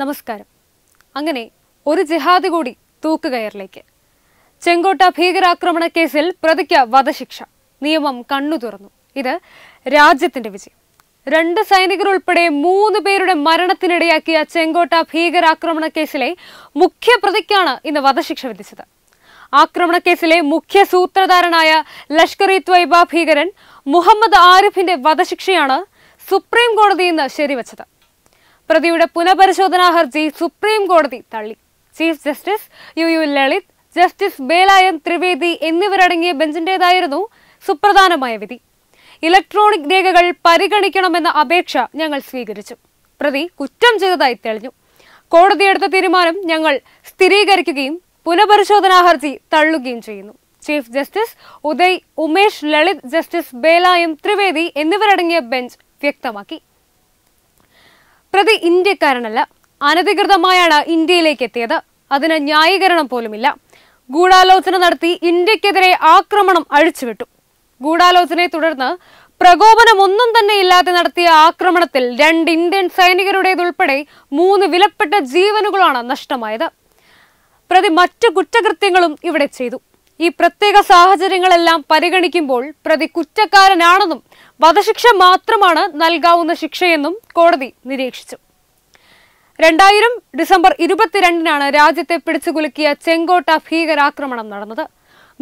നമസ്കാരം അങ്ങനെ ഒരു ജിഹാദ് കൂടി തൂക്കുകയറിലേക്ക് ചെങ്കോട്ട ഭീകരാക്രമണ കേസിൽ പ്രതിക്ക് വധശിക്ഷ നിയമം കണ്ണു തുറന്നു ഇത് രാജ്യത്തിന്റെ വിജയം രണ്ട് സൈനികർ ഉൾപ്പെടെ മൂന്ന് പേരുടെ മരണത്തിനിടയാക്കിയ ചെങ്കോട്ട ഭീകരാക്രമണ കേസിലെ മുഖ്യ പ്രതിക്കാണ് ഇന്ന് വധശിക്ഷ വിധിച്ചത് ആക്രമണ കേസിലെ മുഖ്യ സൂത്രധാരനായ ലഷ്കർ ഇ ത്വയ്ബ ഭീകരൻ മുഹമ്മദ് ആരിഫിന്റെ വധശിക്ഷയാണ് സുപ്രീം കോടതി ഇന്ന് ശരിവച്ചത് പ്രതിയുടെ പുനഃപരിശോധനാ ഹർജി സുപ്രീം കോടതി തള്ളി chief justice U U Lalit justice ബേലായൻ ത്രിവേദി എന്നിവരടങ്ങിയ ബെഞ്ചിന്റേതായിരുന്നു സുപ്രധാനമായ വിധി ഇലക്ട്രോണിക് രേഖകൾ പരിഗണിക്കണമെന്ന അപേക്ഷ ഞങ്ങൾ സ്വീകരിച്ചു പ്രതി കുറ്റം ചെയ്തതായി തെളിഞ്ഞു കോടതിയെടുത്ത തീരുമാനം ഞങ്ങൾ സ്ഥിരീകരിക്കുകയും പുനഃപരിശോധനാ ഹർജി തള്ളുകയും ചെയ്യുന്നു chief justice Uday Umesh Lalit justice ബേലായം ത്രിവേദി എന്നിവരടങ്ങിയ ബെഞ്ച് വ്യക്തമാക്കി പ്രതി ഇന്ത്യക്കാരനല്ല അനധികൃതമായാണ് ഇന്ത്യയിലേക്ക് എത്തിയത് അതിന് ന്യായീകരണം പോലുമില്ല ഗൂഢാലോചന നടത്തി ഇന്ത്യക്കെതിരെ ആക്രമണം അഴിച്ചുവിട്ടു ഗൂഢാലോചനയെ തുടർന്ന് പ്രകോപനമൊന്നും തന്നെ ഇല്ലാതെ നടത്തിയ ആക്രമണത്തിൽ രണ്ട് ഇന്ത്യൻ സൈനികരുടേതുൾപ്പെടെ മൂന്ന് വിലപ്പെട്ട ജീവനുകളാണ് നഷ്ടമായത് പ്രതി മറ്റു കുറ്റകൃത്യങ്ങളും ഇവിടെ ചെയ്തു ഈ പ്രത്യേക സാഹചര്യങ്ങളെല്ലാം പരിഗണിക്കുമ്പോൾ പ്രതി കുറ്റക്കാരനാണെന്നും വധശിക്ഷ മാത്രമാണ് നൽകാവുന്ന ശിക്ഷയെന്നും കോടതി നിരീക്ഷിച്ചു രണ്ടായിരം ഡിസംബർ ഇരുപത്തിരണ്ടിനാണ് രാജ്യത്തെ പിടിച്ചുകുലുക്കിയ ചെങ്കോട്ട ഭീകരാക്രമണം നടന്നത്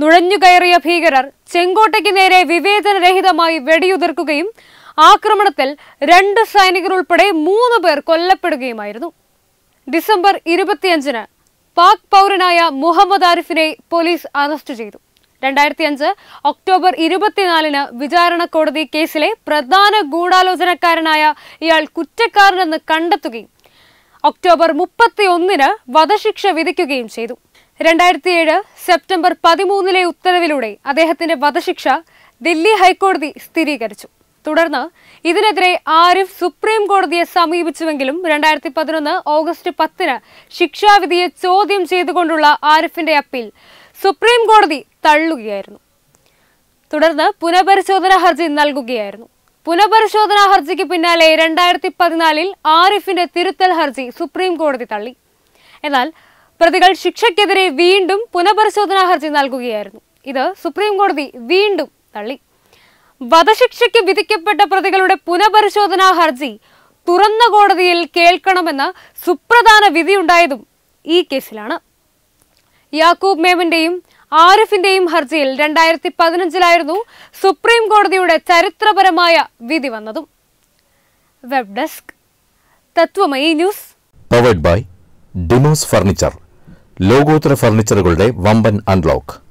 നുഴഞ്ഞുകയറിയ ഭീകരർ ചെങ്കോട്ടയ്ക്ക് നേരെ വിവേചനരഹിതമായി വെടിയുതിർക്കുകയും ആക്രമണത്തിൽ രണ്ട് സൈനികർ ഉൾപ്പെടെ മൂന്ന് പേർ കൊല്ലപ്പെടുകയുമായിരുന്നു ഡിസംബർ ഇരുപത്തിയഞ്ചിന് പാക് പൗരനായ മുഹമ്മദ് ആരിഫിനെ പോലീസ് അറസ്റ്റ് ചെയ്തു രണ്ടായിരത്തി അഞ്ച് ഒക്ടോബർ ഇരുപത്തിനാലിന് വിചാരണ കോടതി കേസിലെ പ്രധാന ഗൂഢാലോചനക്കാരനായ ഇയാൾ കുറ്റക്കാരനെന്ന് കണ്ടെത്തുകയും ഒക്ടോബർ മുപ്പത്തി ഒന്നിന് വധശിക്ഷ വിധിക്കുകയും ചെയ്തു ഏഴ് സെപ്റ്റംബർ പതിമൂന്നിലെ ഉത്തരവിലൂടെ അദ്ദേഹത്തിന്റെ വധശിക്ഷ ദില്ലി ഹൈക്കോടതി സ്ഥിരീകരിച്ചു തുടർന്ന് ഇതിനെതിരെ ആരിഫ് സുപ്രീം കോടതിയെ സമീപിച്ചുവെങ്കിലും രണ്ടായിരത്തി പതിനൊന്ന് ഓഗസ്റ്റ് പത്തിന് ശിക്ഷാവിധിയെ ചോദ്യം ചെയ്തുകൊണ്ടുള്ള ആരിഫിന്റെ അപ്പീൽ സുപ്രീം കോടതി തള്ളുകയായിരുന്നു തുടർന്ന് പുനഃപരിശോധനാ ഹർജി നൽകുകയായിരുന്നു പുനഃപരിശോധനാ ഹർജിക്ക് പിന്നാലെ രണ്ടായിരത്തി പതിനാലിൽ ആരിഫിന്റെ തിരുത്തൽ ഹർജി സുപ്രീം കോടതി തള്ളി എന്നാൽ പ്രതികൾ ശിക്ഷയ്ക്കെതിരെ വീണ്ടും പുനഃപരിശോധനാ ഹർജി നൽകുകയായിരുന്നു ഇത് സുപ്രീം കോടതി വീണ്ടും തള്ളി വധശിക്ഷയ്ക്ക് വിധിക്കപ്പെട്ട പ്രതികളുടെ പുനഃപരിശോധനാ ഹർജി തുറന്ന കോടതിയിൽ കേൾക്കണമെന്ന സുപ്രധാന വിധിയുണ്ടായതും ഈ കേസിലാണ് യാക്കൂബ് മേമന്റെയും ആരിഫിന്റെയും ഹർജിയിൽ രണ്ടായിരത്തി പതിനഞ്ചിലായിരുന്നു സുപ്രീം കോടതിയുടെ ചരിത്രപരമായ വിധി വന്നതും web desk Tatwamayi news powered by Demos furniture ലോകോത്തര ഫർണിച്ചറുകളുടെ വമ്പൻ അൺലോക്ക്